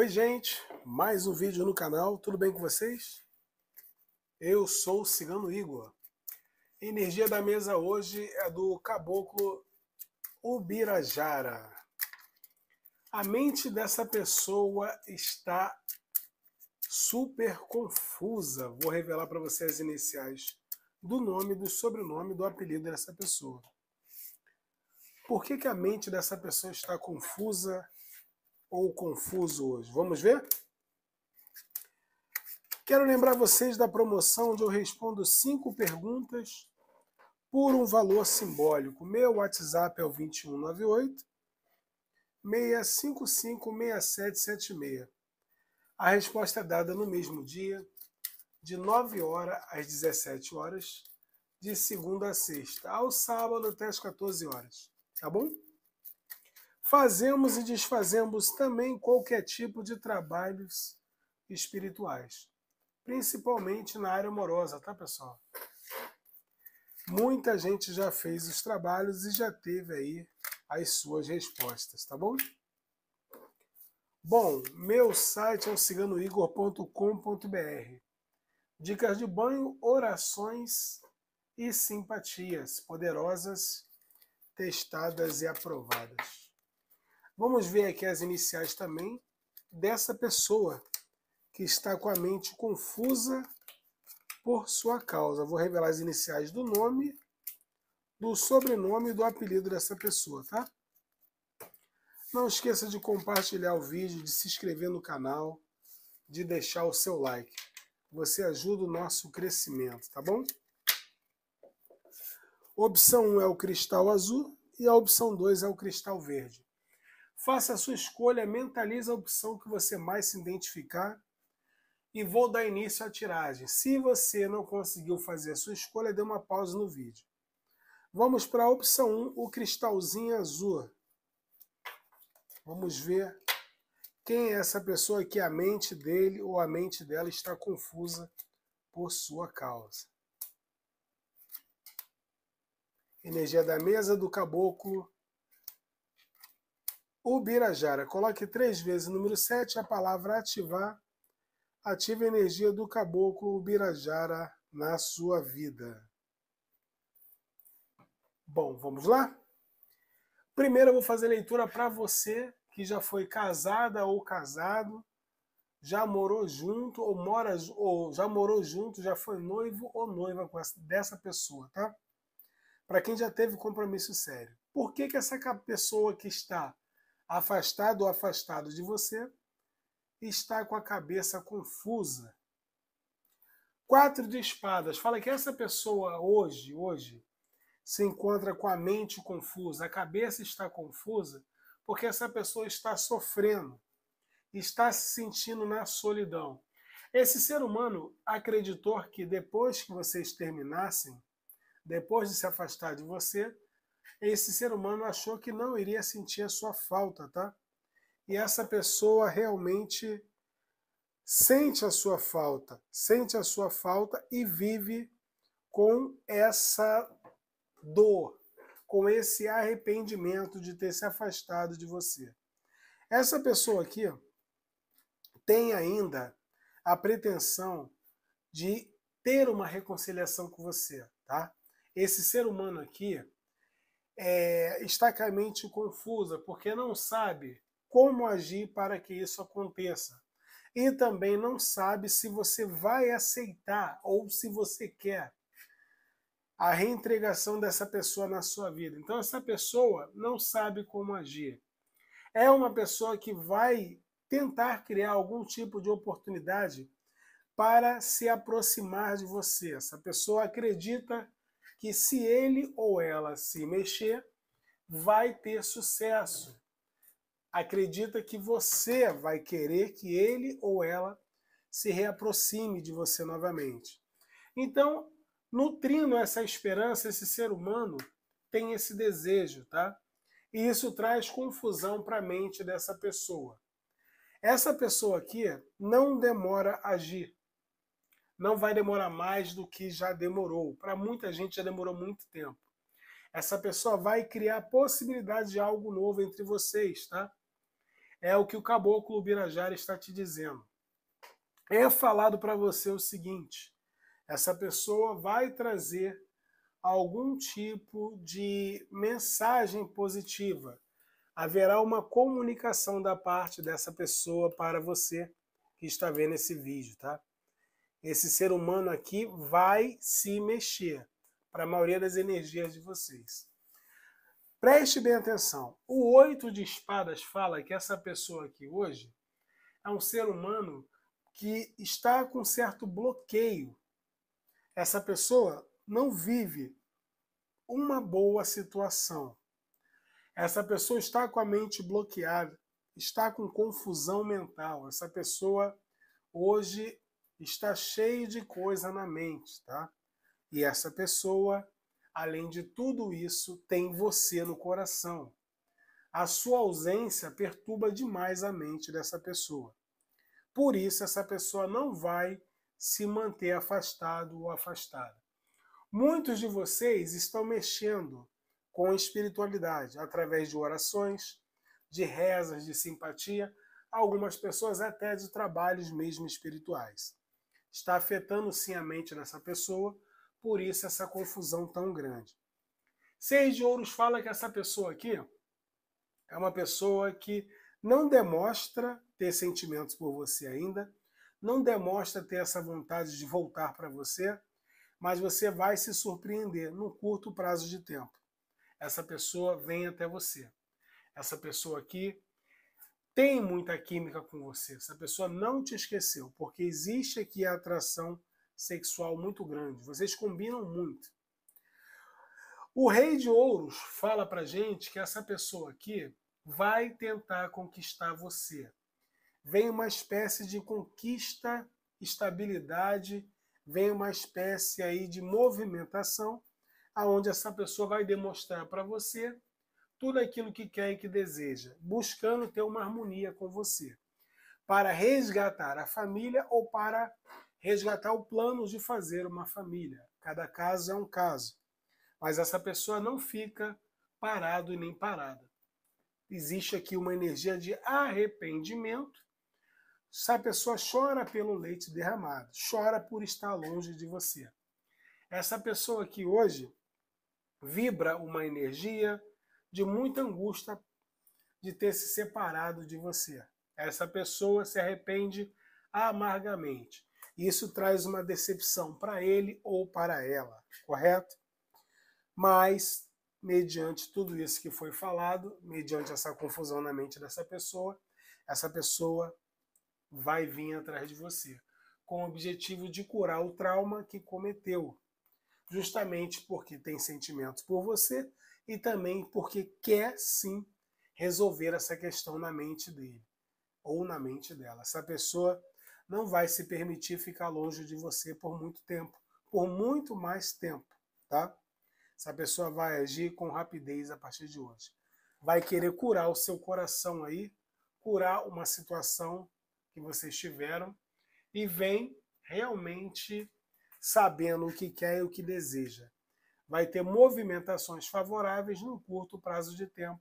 Oi, gente, mais um vídeo no canal, tudo bem com vocês? Eu sou o Cigano Igor. energia da mesa hoje é do caboclo Ubirajara. A mente dessa pessoa está super confusa. Vou revelar para você as iniciais do nome, do sobrenome, do apelido dessa pessoa. Por que, que a mente dessa pessoa está confusa? ou confuso hoje. Vamos ver? Quero lembrar vocês da promoção onde eu respondo cinco perguntas por um valor simbólico. Meu WhatsApp é o 2198 655 6776. A resposta é dada no mesmo dia, de 9 horas às 17 horas, de segunda a sexta. Ao sábado até as 14 horas. Tá bom? fazemos e desfazemos também qualquer tipo de trabalhos espirituais, principalmente na área amorosa, tá, pessoal? Muita gente já fez os trabalhos e já teve aí as suas respostas, tá bom? Bom, meu site é o ciganoigor.com.br. Dicas de banho, orações e simpatias poderosas, testadas e aprovadas. Vamos ver aqui as iniciais também dessa pessoa que está com a mente confusa por sua causa. Vou revelar as iniciais do nome, do sobrenome e do apelido dessa pessoa, tá? Não esqueça de compartilhar o vídeo, de se inscrever no canal, de deixar o seu like. Você ajuda o nosso crescimento, tá bom? Opção 1 é o cristal azul e a opção 2 é o cristal verde. Faça a sua escolha, mentalize a opção que você mais se identificar e vou dar início à tiragem. Se você não conseguiu fazer a sua escolha, dê uma pausa no vídeo. Vamos para a opção 1, o cristalzinho azul. Vamos ver quem é essa pessoa que a mente dele ou a mente dela está confusa por sua causa. Energia da mesa do caboclo, Ubirajara. Coloque três vezes número 7 a palavra ativar. Ative a energia do caboclo Ubirajara na sua vida. Bom, vamos lá? Primeiro eu vou fazer leitura para você que já foi casada ou casado, já morou junto ou mora ou já morou junto, já foi noivo ou noiva essa, dessa pessoa, tá? Para quem já teve compromisso sério. Por que que essa pessoa que está afastado ou afastado de você, está com a cabeça confusa. Quatro de espadas. Fala que essa pessoa hoje, hoje, se encontra com a mente confusa, a cabeça está confusa, porque essa pessoa está sofrendo, está se sentindo na solidão. Esse ser humano acreditou que depois que vocês terminassem, depois de se afastar de você, esse ser humano achou que não iria sentir a sua falta, tá? E essa pessoa realmente sente a sua falta, sente a sua falta e vive com essa dor, com esse arrependimento de ter se afastado de você. Essa pessoa aqui tem ainda a pretensão de ter uma reconciliação com você, tá? Esse ser humano aqui, é, está com a mente confusa, porque não sabe como agir para que isso aconteça. E também não sabe se você vai aceitar ou se você quer a reentregação dessa pessoa na sua vida. Então, essa pessoa não sabe como agir. É uma pessoa que vai tentar criar algum tipo de oportunidade para se aproximar de você. Essa pessoa acredita que se ele ou ela se mexer, vai ter sucesso. Acredita que você vai querer que ele ou ela se reaproxime de você novamente. Então, nutrindo essa esperança, esse ser humano tem esse desejo, tá? E isso traz confusão para a mente dessa pessoa. Essa pessoa aqui não demora a agir não vai demorar mais do que já demorou. Para muita gente já demorou muito tempo. Essa pessoa vai criar possibilidade de algo novo entre vocês, tá? É o que o caboclo Birajara está te dizendo. É falado para você o seguinte: essa pessoa vai trazer algum tipo de mensagem positiva. Haverá uma comunicação da parte dessa pessoa para você que está vendo esse vídeo, tá? Esse ser humano aqui vai se mexer para a maioria das energias de vocês. Preste bem atenção. O oito de espadas fala que essa pessoa aqui hoje é um ser humano que está com certo bloqueio. Essa pessoa não vive uma boa situação. Essa pessoa está com a mente bloqueada, está com confusão mental. Essa pessoa hoje está cheio de coisa na mente, tá? E essa pessoa, além de tudo isso, tem você no coração. A sua ausência perturba demais a mente dessa pessoa. Por isso, essa pessoa não vai se manter afastado ou afastada. Muitos de vocês estão mexendo com a espiritualidade através de orações, de rezas, de simpatia, algumas pessoas até de trabalhos mesmo espirituais está afetando sim a mente dessa pessoa, por isso essa confusão tão grande. Seis de Ouros fala que essa pessoa aqui é uma pessoa que não demonstra ter sentimentos por você ainda, não demonstra ter essa vontade de voltar para você, mas você vai se surpreender num curto prazo de tempo. Essa pessoa vem até você. Essa pessoa aqui tem muita química com você, essa pessoa não te esqueceu, porque existe aqui a atração sexual muito grande, vocês combinam muito. O rei de ouros fala pra gente que essa pessoa aqui vai tentar conquistar você. Vem uma espécie de conquista, estabilidade, vem uma espécie aí de movimentação aonde essa pessoa vai demonstrar para você tudo aquilo que quer e que deseja, buscando ter uma harmonia com você, para resgatar a família ou para resgatar o plano de fazer uma família. Cada caso é um caso. Mas essa pessoa não fica parado e nem parada. Existe aqui uma energia de arrependimento. Essa pessoa chora pelo leite derramado, chora por estar longe de você. Essa pessoa aqui hoje vibra uma energia de muita angústia de ter se separado de você. Essa pessoa se arrepende amargamente. Isso traz uma decepção para ele ou para ela, correto? Mas, mediante tudo isso que foi falado, mediante essa confusão na mente dessa pessoa, essa pessoa vai vir atrás de você, com o objetivo de curar o trauma que cometeu, justamente porque tem sentimentos por você e também porque quer sim resolver essa questão na mente dele ou na mente dela. Essa pessoa não vai se permitir ficar longe de você por muito tempo, por muito mais tempo, tá? Essa pessoa vai agir com rapidez a partir de hoje. Vai querer curar o seu coração aí, curar uma situação que vocês tiveram e vem realmente sabendo o que quer e o que deseja vai ter movimentações favoráveis num curto prazo de tempo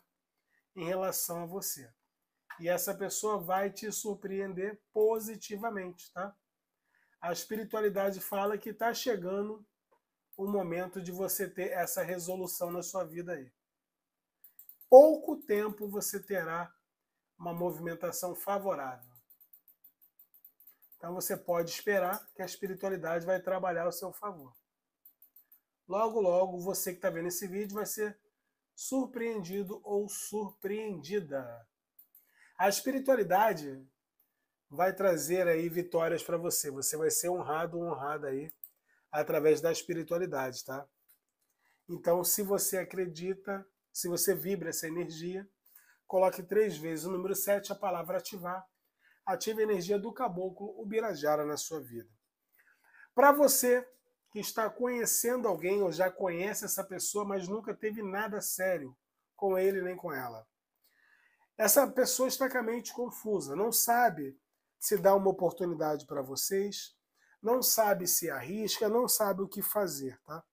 em relação a você. E essa pessoa vai te surpreender positivamente, tá? A espiritualidade fala que está chegando o momento de você ter essa resolução na sua vida aí. Pouco tempo você terá uma movimentação favorável. Então você pode esperar que a espiritualidade vai trabalhar ao seu favor. Logo, logo, você que está vendo esse vídeo vai ser surpreendido ou surpreendida. A espiritualidade vai trazer aí vitórias para você. Você vai ser honrado ou honrada aí através da espiritualidade, tá? Então, se você acredita, se você vibra essa energia, coloque três vezes o número 7, a palavra ativar. Ative a energia do caboclo Ubirajara na sua vida. Para você que está conhecendo alguém ou já conhece essa pessoa, mas nunca teve nada sério com ele nem com ela. Essa pessoa está com a mente confusa, não sabe se dá uma oportunidade para vocês, não sabe se arrisca, não sabe o que fazer, tá?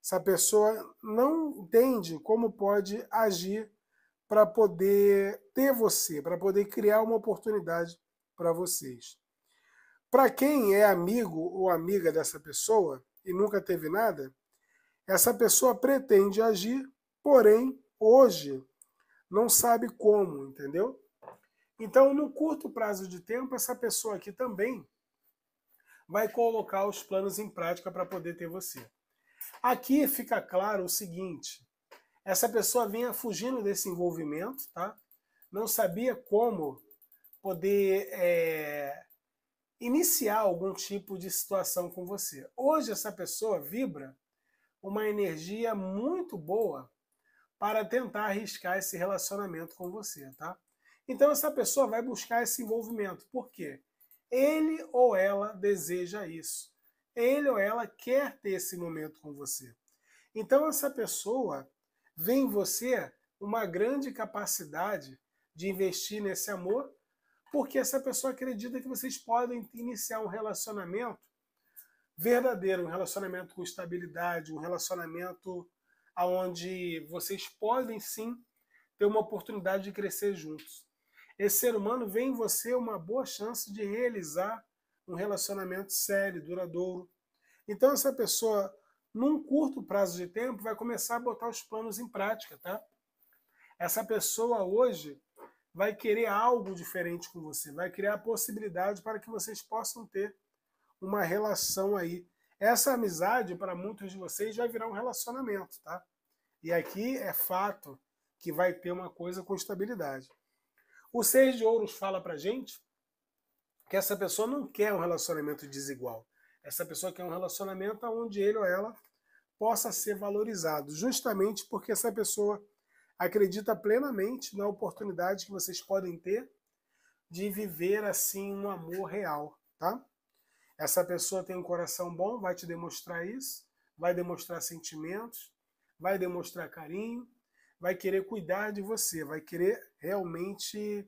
Essa pessoa não entende como pode agir para poder ter você, para poder criar uma oportunidade para vocês. Para quem é amigo ou amiga dessa pessoa, e nunca teve nada, essa pessoa pretende agir, porém, hoje, não sabe como, entendeu? Então, no curto prazo de tempo, essa pessoa aqui também vai colocar os planos em prática para poder ter você. Aqui fica claro o seguinte: essa pessoa vinha fugindo desse envolvimento, tá? Não sabia como poder é, iniciar algum tipo de situação com você. Hoje essa pessoa vibra uma energia muito boa para tentar arriscar esse relacionamento com você, tá? Então essa pessoa vai buscar esse envolvimento. Por quê? Ele ou ela deseja isso. Ele ou ela quer ter esse momento com você. Então essa pessoa vê em você uma grande capacidade de investir nesse amor porque essa pessoa acredita que vocês podem iniciar um relacionamento verdadeiro, um relacionamento com estabilidade, um relacionamento aonde vocês podem sim ter uma oportunidade de crescer juntos. Esse ser humano vê em você uma boa chance de realizar um relacionamento sério, duradouro. Então essa pessoa, num curto prazo de tempo, vai começar a botar os planos em prática, tá? Essa pessoa hoje, vai querer algo diferente com você, vai criar a possibilidade para que vocês possam ter uma relação aí. Essa amizade, para muitos de vocês, vai virar um relacionamento, tá? E aqui é fato que vai ter uma coisa com estabilidade. O Seis de Ouros fala pra gente que essa pessoa não quer um relacionamento desigual. Essa pessoa quer um relacionamento onde ele ou ela possa ser valorizado, justamente porque essa pessoa acredita plenamente na oportunidade que vocês podem ter de viver assim um amor real, tá? Essa pessoa tem um coração bom, vai te demonstrar isso, vai demonstrar sentimentos, vai demonstrar carinho, vai querer cuidar de você, vai querer realmente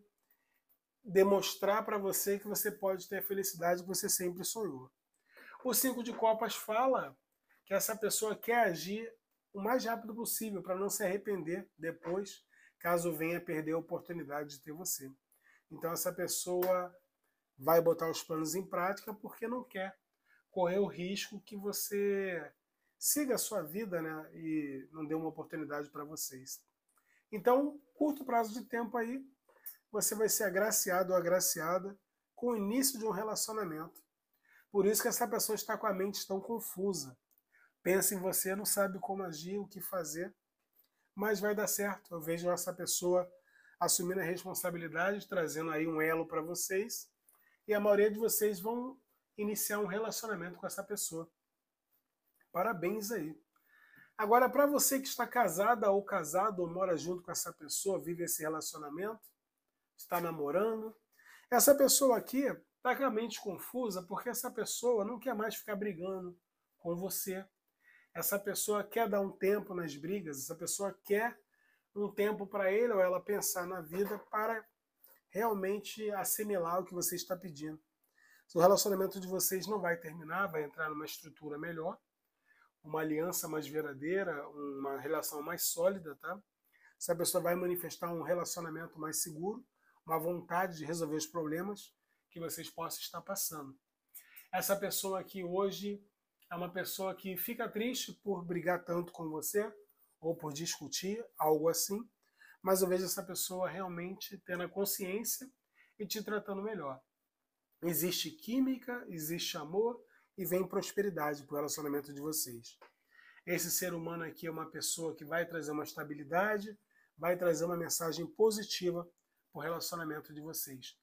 demonstrar para você que você pode ter a felicidade que você sempre sonhou. O cinco de copas fala que essa pessoa quer agir o mais rápido possível para não se arrepender depois, caso venha perder a oportunidade de ter você. Então essa pessoa vai botar os planos em prática porque não quer correr o risco que você siga a sua vida né, e não dê uma oportunidade para vocês. Então, curto prazo de tempo aí, você vai ser agraciado ou agraciada com o início de um relacionamento. Por isso que essa pessoa está com a mente tão confusa pensa em você, não sabe como agir, o que fazer, mas vai dar certo. Eu vejo essa pessoa assumindo a responsabilidade, trazendo aí um elo para vocês, e a maioria de vocês vão iniciar um relacionamento com essa pessoa. Parabéns aí. Agora, para você que está casada ou casado, ou mora junto com essa pessoa, vive esse relacionamento, está namorando, essa pessoa aqui está com a mente confusa porque essa pessoa não quer mais ficar brigando com você, essa pessoa quer dar um tempo nas brigas, essa pessoa quer um tempo para ele ou ela pensar na vida para realmente assimilar o que você está pedindo. Se o relacionamento de vocês não vai terminar, vai entrar numa estrutura melhor, uma aliança mais verdadeira, uma relação mais sólida, tá? Se a pessoa vai manifestar um relacionamento mais seguro, uma vontade de resolver os problemas que vocês possam estar passando. Essa pessoa aqui hoje é uma pessoa que fica triste por brigar tanto com você ou por discutir, algo assim, mas eu vejo essa pessoa realmente tendo a consciência e te tratando melhor. Existe química, existe amor e vem prosperidade para o relacionamento de vocês. Esse ser humano aqui é uma pessoa que vai trazer uma estabilidade, vai trazer uma mensagem positiva para o relacionamento de vocês.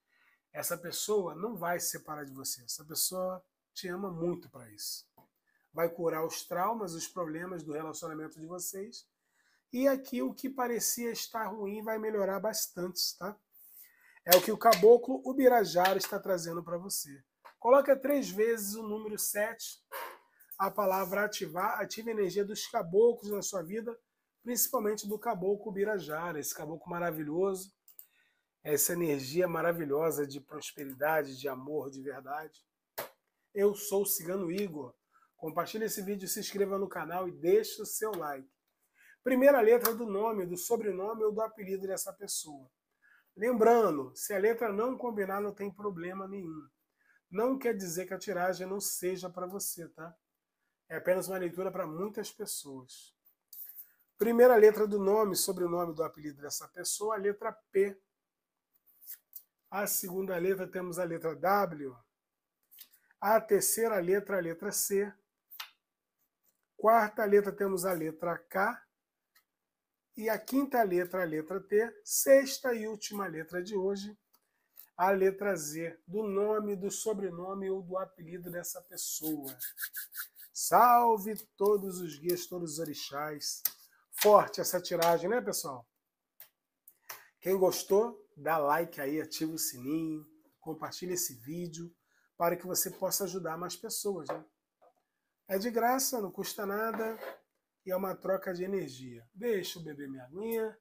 Essa pessoa não vai se separar de você, essa pessoa te ama muito para isso vai curar os traumas, os problemas do relacionamento de vocês. E aqui o que parecia estar ruim vai melhorar bastante, tá? É o que o caboclo Ubirajara está trazendo para você. Coloca três vezes o número 7, a palavra ativar, ativa a energia dos caboclos na sua vida, principalmente do caboclo Ubirajara, esse caboclo maravilhoso, essa energia maravilhosa de prosperidade, de amor, de verdade. Eu sou o Cigano Igor Compartilhe esse vídeo, se inscreva no canal e deixe o seu like. Primeira letra do nome, do sobrenome ou do apelido dessa pessoa. Lembrando, se a letra não combinar, não tem problema nenhum. Não quer dizer que a tiragem não seja para você, tá? É apenas uma leitura para muitas pessoas. Primeira letra do nome, sobrenome do apelido dessa pessoa, a letra P. A segunda letra temos a letra W. A terceira letra, a letra C quarta letra temos a letra K. E a quinta letra, a letra T. Sexta e última letra de hoje, a letra Z, do nome, do sobrenome ou do apelido dessa pessoa. Salve todos os guias, todos os orixás. Forte essa tiragem, né, pessoal? Quem gostou, dá like aí, ativa o sininho, compartilha esse vídeo para que você possa ajudar mais pessoas, né? É de graça, não custa nada e é uma troca de energia. Deixa eu beber minha aguinha.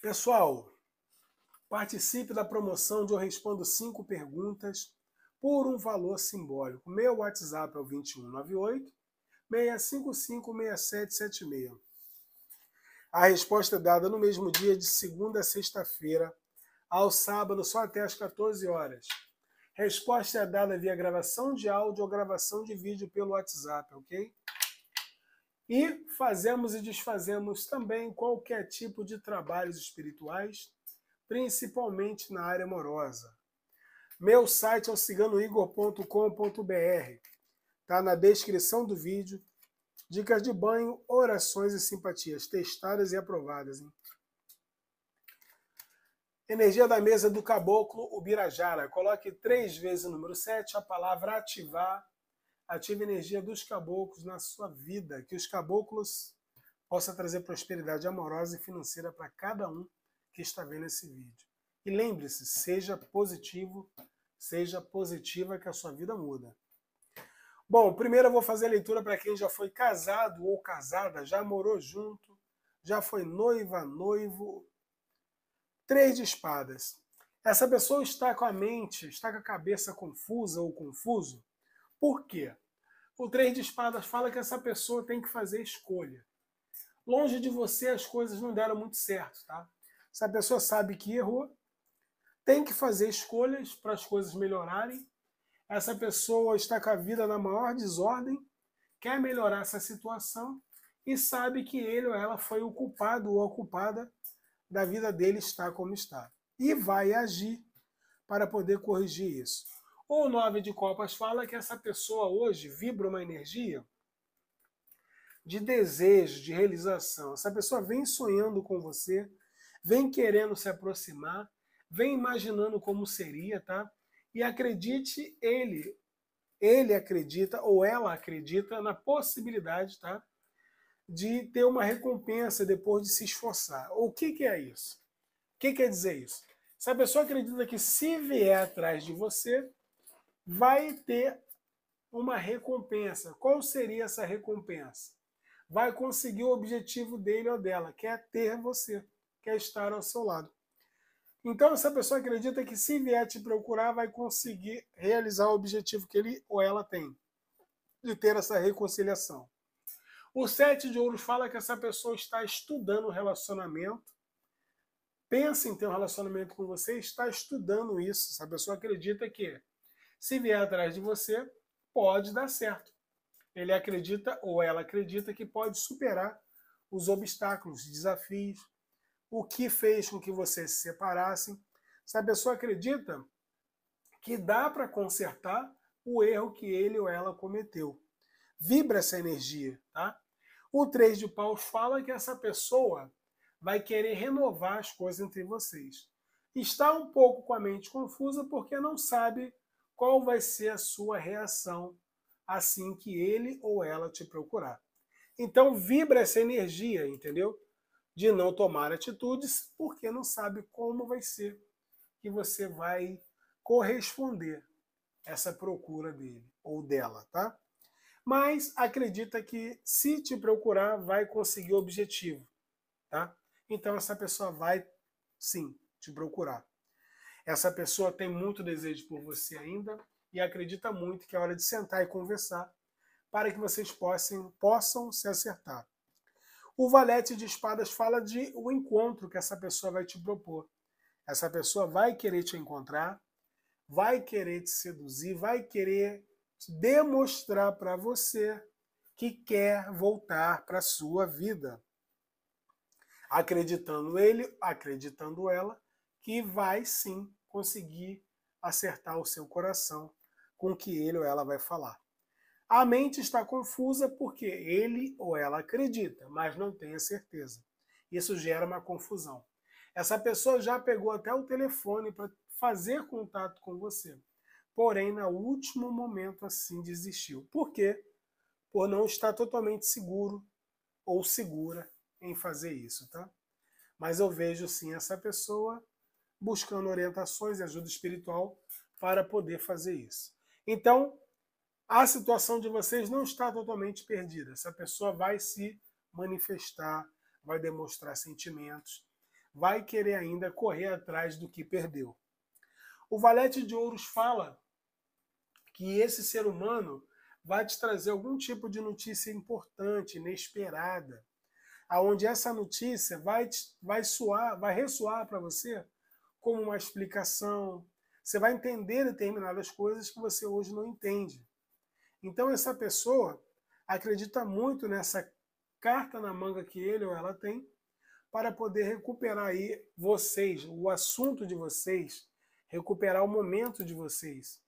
Pessoal, participe da promoção de Eu Respondo 5 Perguntas por um valor simbólico. Meu WhatsApp é o 2198 655 6776. A resposta é dada no mesmo dia, de segunda a sexta-feira, ao sábado, só até às 14 horas. Resposta é dada via gravação de áudio ou gravação de vídeo pelo WhatsApp, ok? E fazemos e desfazemos também qualquer tipo de trabalhos espirituais, principalmente na área amorosa. Meu site é o ciganoigor.com.br. Tá na descrição do vídeo. Dicas de banho, orações e simpatias testadas e aprovadas, hein? Energia da mesa do caboclo Ubirajara. Coloque três vezes o número 7, a palavra ativar. Ative a energia dos caboclos na sua vida. Que os caboclos possam trazer prosperidade amorosa e financeira para cada um que está vendo esse vídeo. E lembre-se, seja positivo, seja positiva que a sua vida muda. Bom, primeiro eu vou fazer a leitura para quem já foi casado ou casada, já morou junto, já foi noiva, noivo Três de espadas. Essa pessoa está com a mente, está com a cabeça confusa ou confuso? Por quê? O três de espadas fala que essa pessoa tem que fazer escolha. Longe de você as coisas não deram muito certo, tá? essa pessoa sabe que errou, tem que fazer escolhas para as coisas melhorarem. Essa pessoa está com a vida na maior desordem, quer melhorar essa situação e sabe que ele ou ela foi o culpado ou a culpada da vida dele está como está. E vai agir para poder corrigir isso. Ou o nove de copas fala que essa pessoa hoje vibra uma energia de desejo, de realização. Essa pessoa vem sonhando com você, vem querendo se aproximar, vem imaginando como seria, tá? E acredite ele, ele acredita ou ela acredita na possibilidade, tá? de ter uma recompensa depois de se esforçar. O que, que é isso? O que quer dizer isso? Se a pessoa acredita que se vier atrás de você, vai ter uma recompensa. Qual seria essa recompensa? Vai conseguir o objetivo dele ou dela, que é ter você, quer é estar ao seu lado. Então, essa pessoa acredita que se vier te procurar, vai conseguir realizar o objetivo que ele ou ela tem, de ter essa reconciliação. O sete de ouros fala que essa pessoa está estudando o relacionamento, pensa em ter um relacionamento com você, está estudando isso. Essa pessoa acredita que se vier atrás de você, pode dar certo. Ele acredita ou ela acredita que pode superar os obstáculos, desafios, o que fez com que vocês se separassem. Essa pessoa acredita que dá para consertar o erro que ele ou ela cometeu. Vibra essa energia, tá? O três de paus fala que essa pessoa vai querer renovar as coisas entre vocês. Está um pouco com a mente confusa porque não sabe qual vai ser a sua reação assim que ele ou ela te procurar. Então vibra essa energia, entendeu? De não tomar atitudes porque não sabe como vai ser que você vai corresponder essa procura dele ou dela, tá? mas acredita que se te procurar vai conseguir o objetivo, tá? Então essa pessoa vai sim te procurar. Essa pessoa tem muito desejo por você ainda e acredita muito que é hora de sentar e conversar para que vocês possam, possam se acertar. O valete de espadas fala de o encontro que essa pessoa vai te propor. Essa pessoa vai querer te encontrar, vai querer te seduzir, vai querer demonstrar para você que quer voltar para a sua vida. Acreditando ele, acreditando ela, que vai sim conseguir acertar o seu coração com o que ele ou ela vai falar. A mente está confusa porque ele ou ela acredita, mas não tem a certeza. Isso gera uma confusão. Essa pessoa já pegou até o telefone para fazer contato com você porém no último momento assim desistiu. Por quê? Por não estar totalmente seguro ou segura em fazer isso, tá? Mas eu vejo sim essa pessoa buscando orientações e ajuda espiritual para poder fazer isso. Então, a situação de vocês não está totalmente perdida. Essa pessoa vai se manifestar, vai demonstrar sentimentos, vai querer ainda correr atrás do que perdeu. O Valete de Ouros fala que esse ser humano vai te trazer algum tipo de notícia importante, inesperada, aonde essa notícia vai te, vai soar, vai ressoar para você como uma explicação. Você vai entender determinadas coisas que você hoje não entende. Então essa pessoa acredita muito nessa carta na manga que ele ou ela tem para poder recuperar aí vocês, o assunto de vocês, recuperar o momento de vocês.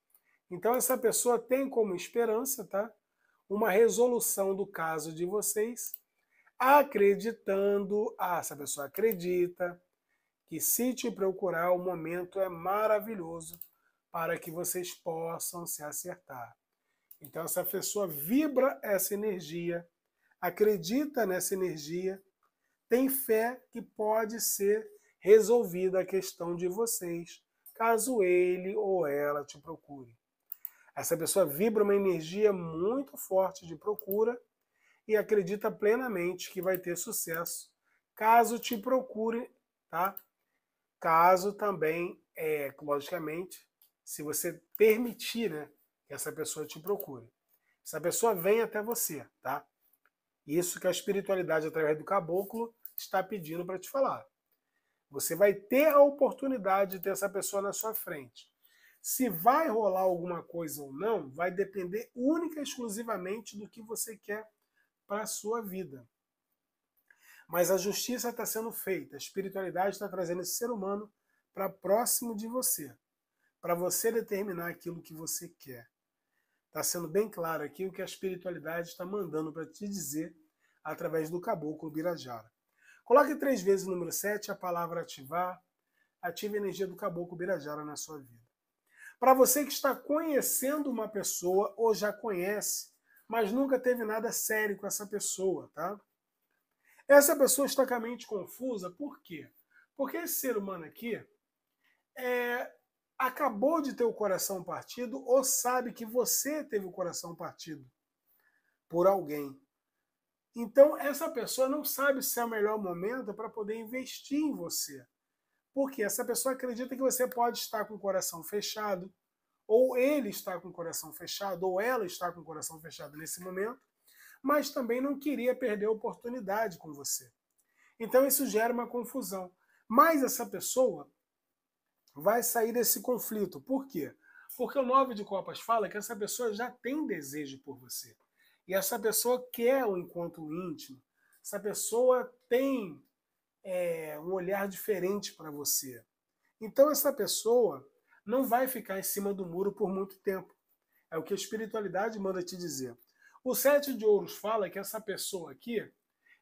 Então essa pessoa tem como esperança, tá? Uma resolução do caso de vocês, acreditando, ah, essa pessoa acredita que se te procurar o momento é maravilhoso para que vocês possam se acertar. Então essa pessoa vibra essa energia, acredita nessa energia, tem fé que pode ser resolvida a questão de vocês, caso ele ou ela te procure. Essa pessoa vibra uma energia muito forte de procura e acredita plenamente que vai ter sucesso caso te procure, tá? Caso também, é, logicamente, se você permitir né, que essa pessoa te procure. Essa pessoa vem até você, tá? Isso que a espiritualidade, através do caboclo, está pedindo para te falar. Você vai ter a oportunidade de ter essa pessoa na sua frente. Se vai rolar alguma coisa ou não, vai depender única e exclusivamente do que você quer para a sua vida. Mas a justiça está sendo feita, a espiritualidade está trazendo esse ser humano para próximo de você, para você determinar aquilo que você quer. Está sendo bem claro aqui o que a espiritualidade está mandando para te dizer através do caboclo Birajara. Coloque três vezes o número 7, a palavra ativar, ative a energia do caboclo Birajara na sua vida. Para você que está conhecendo uma pessoa ou já conhece, mas nunca teve nada sério com essa pessoa, tá? Essa pessoa está com a mente confusa, por quê? Porque esse ser humano aqui é, acabou de ter o coração partido ou sabe que você teve o coração partido por alguém. Então, essa pessoa não sabe se é o melhor momento para poder investir em você. Porque essa pessoa acredita que você pode estar com o coração fechado, ou ele está com o coração fechado, ou ela está com o coração fechado nesse momento, mas também não queria perder a oportunidade com você. Então isso gera uma confusão. Mas essa pessoa vai sair desse conflito. Por quê? Porque o Nove de Copas fala que essa pessoa já tem desejo por você. E essa pessoa quer o um encontro íntimo. Essa pessoa tem é, um olhar diferente para você. Então essa pessoa não vai ficar em cima do muro por muito tempo. É o que a espiritualidade manda te dizer. O Sete de Ouros fala que essa pessoa aqui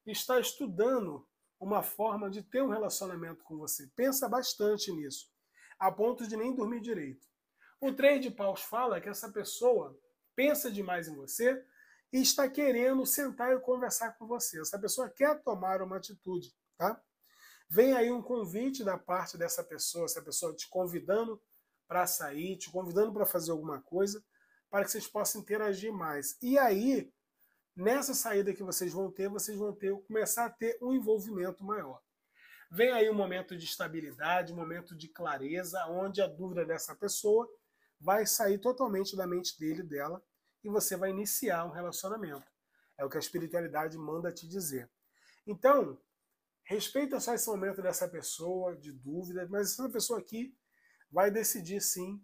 está estudando uma forma de ter um relacionamento com você. Pensa bastante nisso, a ponto de nem dormir direito. O Três de Paus fala que essa pessoa pensa demais em você e está querendo sentar e conversar com você. Essa pessoa quer tomar uma atitude, tá? vem aí um convite da parte dessa pessoa, essa pessoa te convidando para sair, te convidando para fazer alguma coisa, para que vocês possam interagir mais. E aí, nessa saída que vocês vão ter, vocês vão ter começar a ter um envolvimento maior. Vem aí um momento de estabilidade, um momento de clareza, onde a dúvida dessa pessoa vai sair totalmente da mente dele, dela, e você vai iniciar um relacionamento. É o que a espiritualidade manda te dizer. Então, Respeita só esse momento dessa pessoa, de dúvida, mas essa pessoa aqui vai decidir sim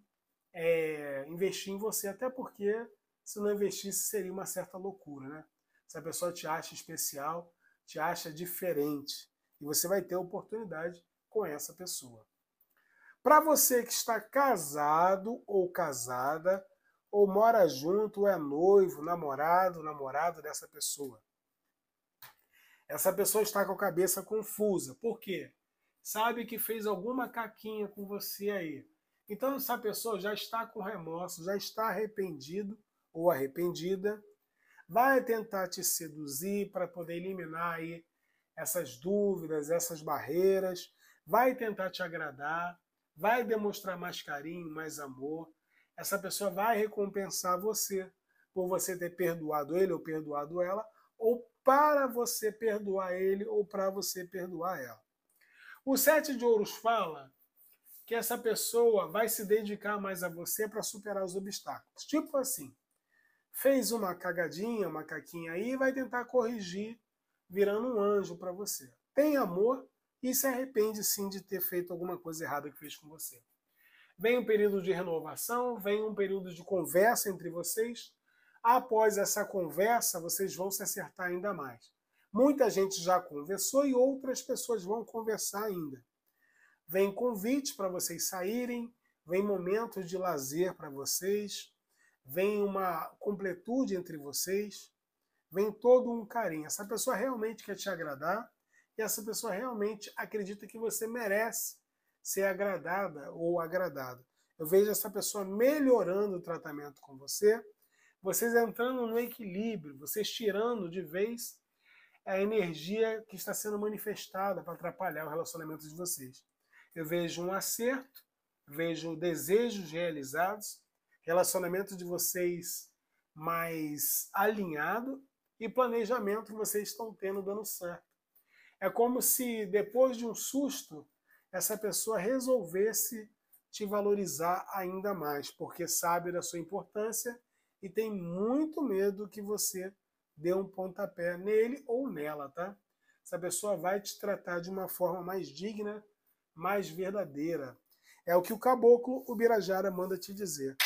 é, investir em você, até porque se não investisse seria uma certa loucura, né? Se a pessoa te acha especial, te acha diferente, e você vai ter oportunidade com essa pessoa. Para você que está casado ou casada, ou mora junto, ou é noivo, namorado, namorada dessa pessoa, essa pessoa está com a cabeça confusa. Por quê? Sabe que fez alguma caquinha com você aí. Então, essa pessoa já está com remorso, já está arrependido ou arrependida, vai tentar te seduzir para poder eliminar aí essas dúvidas, essas barreiras, vai tentar te agradar, vai demonstrar mais carinho, mais amor. Essa pessoa vai recompensar você por você ter perdoado ele ou perdoado ela, ou para você perdoar ele ou para você perdoar ela. O Sete de Ouros fala que essa pessoa vai se dedicar mais a você para superar os obstáculos. Tipo assim, fez uma cagadinha, uma caquinha aí, vai tentar corrigir, virando um anjo para você. Tem amor e se arrepende sim de ter feito alguma coisa errada que fez com você. Vem um período de renovação, vem um período de conversa entre vocês, Após essa conversa, vocês vão se acertar ainda mais. Muita gente já conversou e outras pessoas vão conversar ainda. Vem convite para vocês saírem, vem momentos de lazer para vocês, vem uma completude entre vocês, vem todo um carinho. Essa pessoa realmente quer te agradar e essa pessoa realmente acredita que você merece ser agradada ou agradado. Eu vejo essa pessoa melhorando o tratamento com você vocês entrando no equilíbrio, vocês tirando de vez a energia que está sendo manifestada para atrapalhar o relacionamento de vocês. Eu vejo um acerto, vejo desejos realizados, relacionamento de vocês mais alinhado e planejamento que vocês estão tendo dando certo. É como se depois de um susto, essa pessoa resolvesse te valorizar ainda mais, porque sabe da sua importância e tem muito medo que você dê um pontapé nele ou nela, tá? Essa pessoa vai te tratar de uma forma mais digna, mais verdadeira. É o que o caboclo Ubirajara manda te dizer.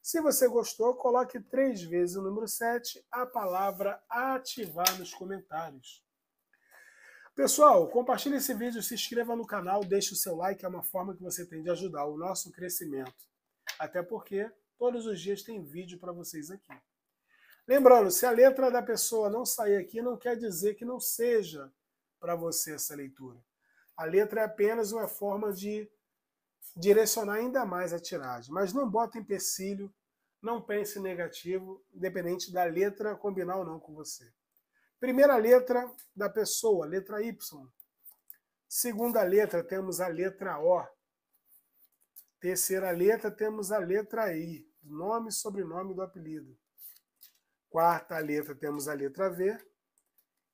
Se você gostou, coloque três vezes o número 7, a palavra ativar nos comentários. Pessoal, compartilhe esse vídeo, se inscreva no canal, deixe o seu like, é uma forma que você tem de ajudar o nosso crescimento. Até porque Todos os dias tem vídeo para vocês aqui. Lembrando, se a letra da pessoa não sair aqui, não quer dizer que não seja para você essa leitura. A letra é apenas uma forma de direcionar ainda mais a tiragem. Mas não bota empecilho, não pense negativo, independente da letra combinar ou não com você. Primeira letra da pessoa, letra Y. Segunda letra, temos a letra O. Terceira letra, temos a letra I nome e sobrenome do apelido. Quarta letra temos a letra V,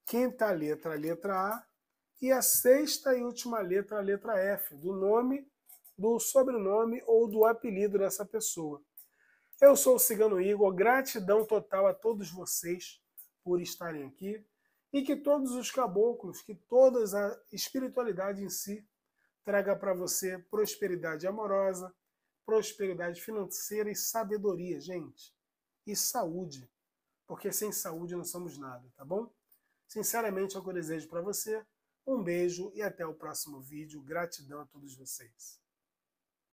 quinta letra a letra A e a sexta e última letra a letra F, do nome, do sobrenome ou do apelido dessa pessoa. Eu sou o Cigano Igor, gratidão total a todos vocês por estarem aqui e que todos os caboclos, que toda a espiritualidade em si traga para você prosperidade amorosa, prosperidade financeira e sabedoria, gente. E saúde. Porque sem saúde não somos nada, tá bom? Sinceramente, é o que eu desejo para você. Um beijo e até o próximo vídeo. Gratidão a todos vocês.